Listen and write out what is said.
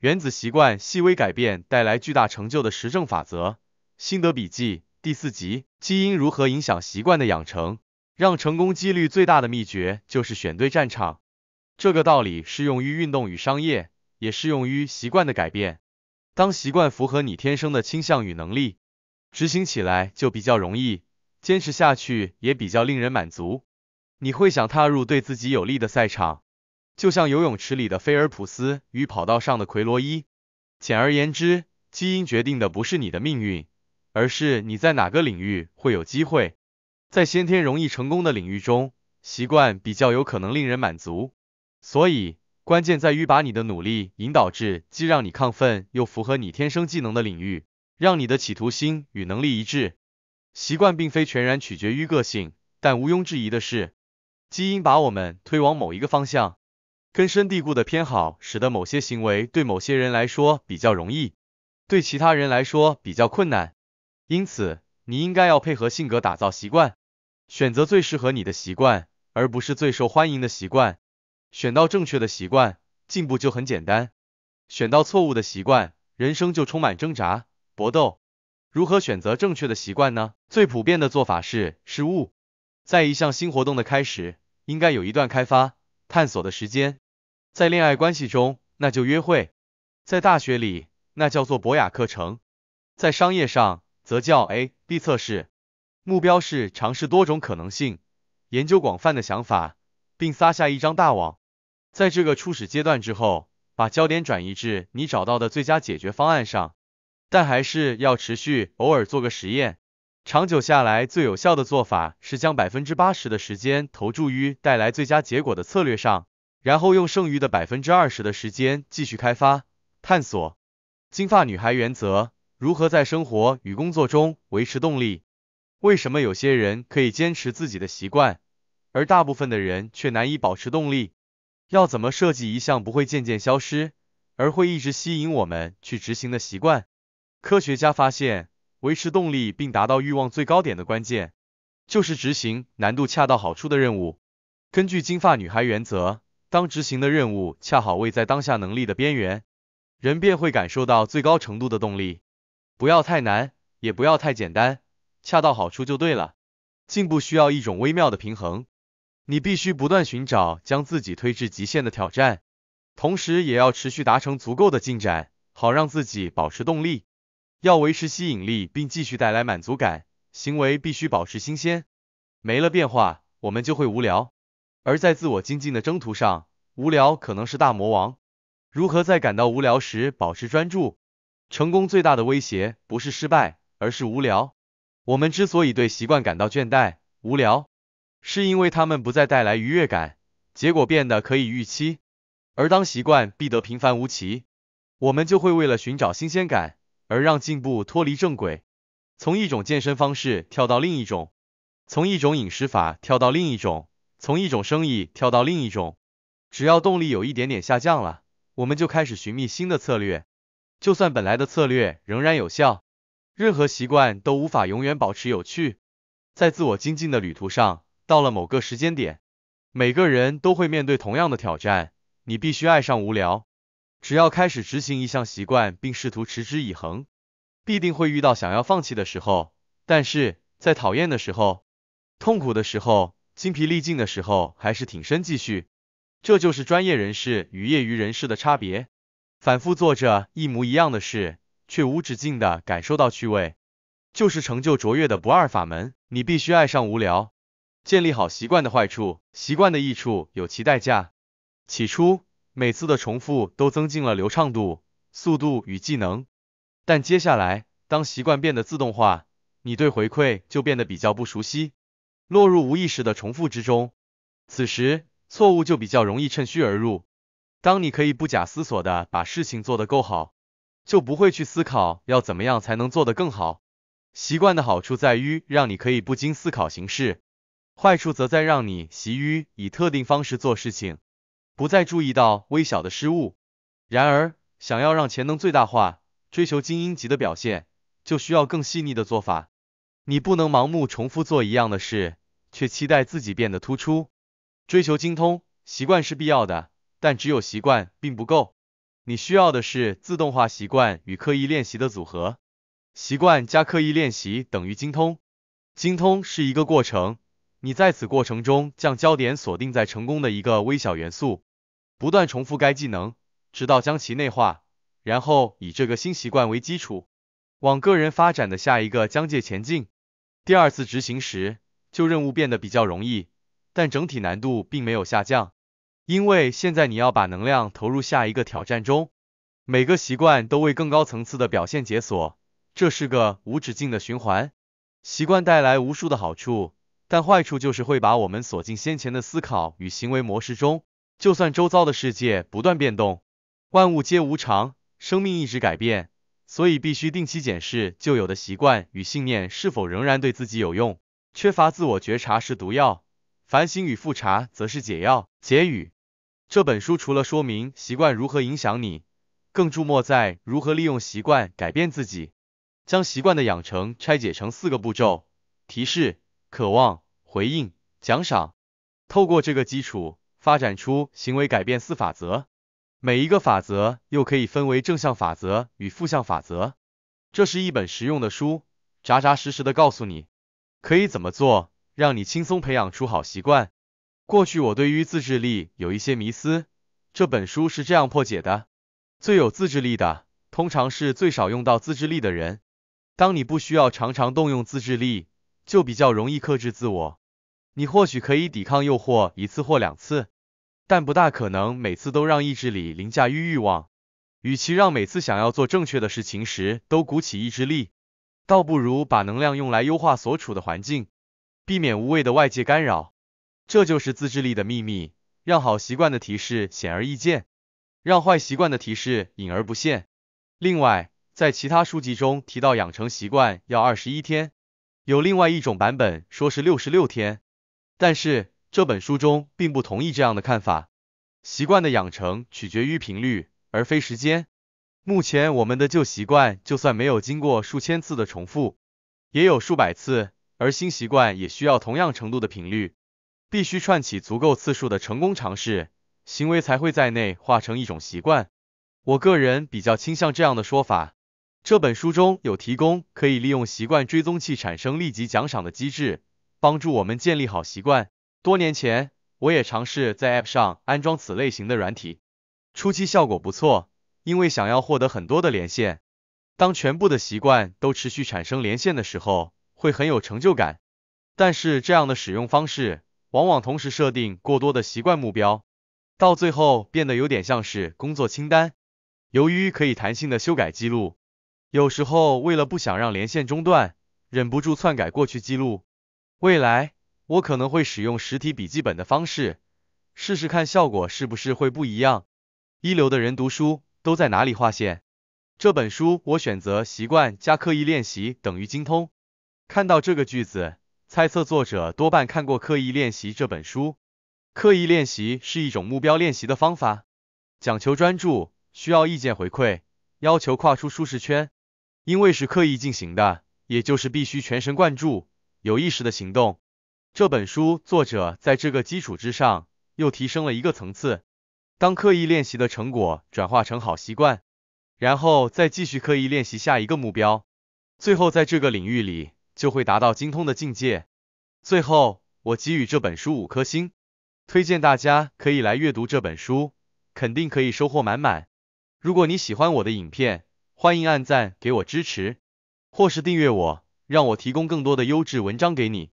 原子习惯细微改变带来巨大成就的实证法则心得笔记第四集：基因如何影响习惯的养成？让成功几率最大的秘诀就是选对战场。这个道理适用于运动与商业，也适用于习惯的改变。当习惯符合你天生的倾向与能力，执行起来就比较容易，坚持下去也比较令人满足。你会想踏入对自己有利的赛场。就像游泳池里的菲尔普斯与跑道上的奎罗伊。简而言之，基因决定的不是你的命运，而是你在哪个领域会有机会。在先天容易成功的领域中，习惯比较有可能令人满足。所以，关键在于把你的努力引导至既让你亢奋又符合你天生技能的领域，让你的企图心与能力一致。习惯并非全然取决于个性，但毋庸置疑的是，基因把我们推往某一个方向。根深蒂固的偏好，使得某些行为对某些人来说比较容易，对其他人来说比较困难。因此，你应该要配合性格打造习惯，选择最适合你的习惯，而不是最受欢迎的习惯。选到正确的习惯，进步就很简单；选到错误的习惯，人生就充满挣扎、搏斗。如何选择正确的习惯呢？最普遍的做法是失误。在一项新活动的开始，应该有一段开发、探索的时间。在恋爱关系中，那就约会；在大学里，那叫做博雅课程；在商业上，则叫 A B 测试。目标是尝试多种可能性，研究广泛的想法，并撒下一张大网。在这个初始阶段之后，把焦点转移至你找到的最佳解决方案上，但还是要持续偶尔做个实验。长久下来，最有效的做法是将百分之八十的时间投注于带来最佳结果的策略上。然后用剩余的百分之二十的时间继续开发探索。金发女孩原则：如何在生活与工作中维持动力？为什么有些人可以坚持自己的习惯，而大部分的人却难以保持动力？要怎么设计一项不会渐渐消失，而会一直吸引我们去执行的习惯？科学家发现，维持动力并达到欲望最高点的关键，就是执行难度恰到好处的任务。根据金发女孩原则。当执行的任务恰好位在当下能力的边缘，人便会感受到最高程度的动力。不要太难，也不要太简单，恰到好处就对了。进步需要一种微妙的平衡，你必须不断寻找将自己推至极限的挑战，同时也要持续达成足够的进展，好让自己保持动力。要维持吸引力并继续带来满足感，行为必须保持新鲜。没了变化，我们就会无聊。而在自我精进的征途上，无聊可能是大魔王。如何在感到无聊时保持专注？成功最大的威胁不是失败，而是无聊。我们之所以对习惯感到倦怠、无聊，是因为他们不再带来愉悦感，结果变得可以预期。而当习惯变得平凡无奇，我们就会为了寻找新鲜感而让进步脱离正轨，从一种健身方式跳到另一种，从一种饮食法跳到另一种。从一种生意跳到另一种，只要动力有一点点下降了，我们就开始寻觅新的策略。就算本来的策略仍然有效，任何习惯都无法永远保持有趣。在自我精进的旅途上，到了某个时间点，每个人都会面对同样的挑战。你必须爱上无聊。只要开始执行一项习惯，并试图持之以恒，必定会遇到想要放弃的时候。但是在讨厌的时候，痛苦的时候。精疲力尽的时候，还是挺身继续，这就是专业人士与业余人士的差别。反复做着一模一样的事，却无止境的感受到趣味，就是成就卓越的不二法门。你必须爱上无聊。建立好习惯的坏处，习惯的益处有其代价。起初，每次的重复都增进了流畅度、速度与技能，但接下来，当习惯变得自动化，你对回馈就变得比较不熟悉。落入无意识的重复之中，此时错误就比较容易趁虚而入。当你可以不假思索地把事情做得够好，就不会去思考要怎么样才能做得更好。习惯的好处在于让你可以不经思考行事，坏处则在让你习于以特定方式做事情，不再注意到微小的失误。然而，想要让潜能最大化，追求精英级的表现，就需要更细腻的做法。你不能盲目重复做一样的事，却期待自己变得突出。追求精通，习惯是必要的，但只有习惯并不够。你需要的是自动化习惯与刻意练习的组合。习惯加刻意练习等于精通。精通是一个过程，你在此过程中将焦点锁定在成功的一个微小元素，不断重复该技能，直到将其内化，然后以这个新习惯为基础，往个人发展的下一个疆界前进。第二次执行时，旧任务变得比较容易，但整体难度并没有下降。因为现在你要把能量投入下一个挑战中，每个习惯都为更高层次的表现解锁，这是个无止境的循环。习惯带来无数的好处，但坏处就是会把我们锁进先前的思考与行为模式中。就算周遭的世界不断变动，万物皆无常，生命一直改变。所以必须定期检视旧有的习惯与信念是否仍然对自己有用。缺乏自我觉察是毒药，反省与复查则是解药。结语：这本书除了说明习惯如何影响你，更注墨在如何利用习惯改变自己。将习惯的养成拆解成四个步骤：提示、渴望、回应、奖赏。透过这个基础，发展出行为改变四法则。每一个法则又可以分为正向法则与负向法则，这是一本实用的书，扎扎实实的告诉你可以怎么做，让你轻松培养出好习惯。过去我对于自制力有一些迷思，这本书是这样破解的：最有自制力的，通常是最少用到自制力的人。当你不需要常常动用自制力，就比较容易克制自我。你或许可以抵抗诱惑一次或两次。但不大可能每次都让意志力凌驾于欲望。与其让每次想要做正确的事情时都鼓起意志力，倒不如把能量用来优化所处的环境，避免无谓的外界干扰。这就是自制力的秘密：让好习惯的提示显而易见，让坏习惯的提示隐而不现。另外，在其他书籍中提到养成习惯要二十一天，有另外一种版本说是六十六天，但是。这本书中并不同意这样的看法，习惯的养成取决于频率而非时间。目前我们的旧习惯就算没有经过数千次的重复，也有数百次，而新习惯也需要同样程度的频率，必须串起足够次数的成功尝试，行为才会在内化成一种习惯。我个人比较倾向这样的说法。这本书中有提供可以利用习惯追踪器产生立即奖赏的机制，帮助我们建立好习惯。多年前，我也尝试在 App 上安装此类型的软体，初期效果不错，因为想要获得很多的连线。当全部的习惯都持续产生连线的时候，会很有成就感。但是这样的使用方式，往往同时设定过多的习惯目标，到最后变得有点像是工作清单。由于可以弹性的修改记录，有时候为了不想让连线中断，忍不住篡改过去记录，未来。我可能会使用实体笔记本的方式试试看效果是不是会不一样。一流的人读书都在哪里划线？这本书我选择习惯加刻意练习等于精通。看到这个句子，猜测作者多半看过《刻意练习》这本书。刻意练习是一种目标练习的方法，讲求专注，需要意见回馈，要求跨出舒适圈。因为是刻意进行的，也就是必须全神贯注、有意识的行动。这本书作者在这个基础之上又提升了一个层次。当刻意练习的成果转化成好习惯，然后再继续刻意练习下一个目标，最后在这个领域里就会达到精通的境界。最后，我给予这本书五颗星，推荐大家可以来阅读这本书，肯定可以收获满满。如果你喜欢我的影片，欢迎按赞给我支持，或是订阅我，让我提供更多的优质文章给你。